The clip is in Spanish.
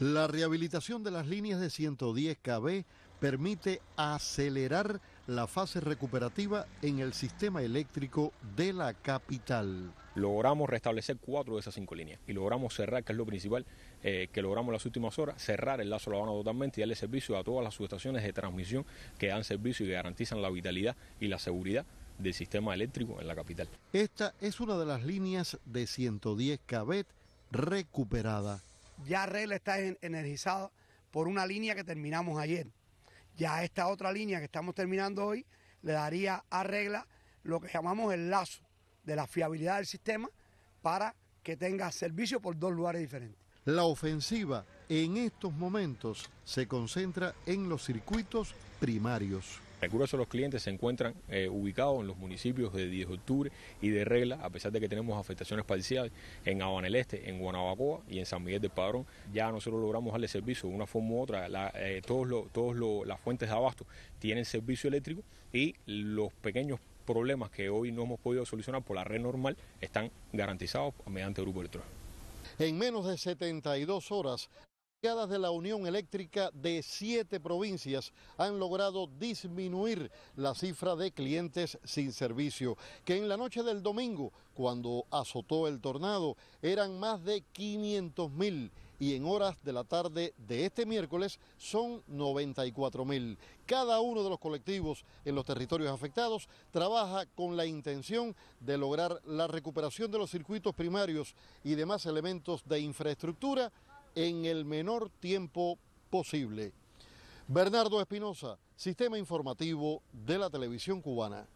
La rehabilitación de las líneas de 110 KB permite acelerar la fase recuperativa en el sistema eléctrico de la capital. Logramos restablecer cuatro de esas cinco líneas y logramos cerrar, que es lo principal eh, que logramos en las últimas horas, cerrar el lazo de La Habana totalmente y darle servicio a todas las subestaciones de transmisión que dan servicio y que garantizan la vitalidad y la seguridad del sistema eléctrico en la capital. Esta es una de las líneas de 110 KB recuperada. Ya Regla está energizada por una línea que terminamos ayer. Ya esta otra línea que estamos terminando hoy le daría a Regla lo que llamamos el lazo de la fiabilidad del sistema para que tenga servicio por dos lugares diferentes. La ofensiva en estos momentos se concentra en los circuitos primarios. Recursos los clientes se encuentran eh, ubicados en los municipios de 10 de octubre y de Regla, a pesar de que tenemos afectaciones parciales en Habana Este, en Guanabacoa y en San Miguel de Padrón. Ya nosotros logramos darle servicio de una forma u otra. Todas eh, todos las fuentes de abasto tienen servicio eléctrico y los pequeños problemas que hoy no hemos podido solucionar por la red normal están garantizados mediante grupo electrónico En menos de 72 horas, de la unión eléctrica de siete provincias han logrado disminuir la cifra de clientes sin servicio, que en la noche del domingo, cuando azotó el tornado, eran más de 500 mil y en horas de la tarde de este miércoles son 94 mil. Cada uno de los colectivos en los territorios afectados trabaja con la intención de lograr la recuperación de los circuitos primarios y demás elementos de infraestructura en el menor tiempo posible. Bernardo Espinosa, Sistema Informativo de la Televisión Cubana.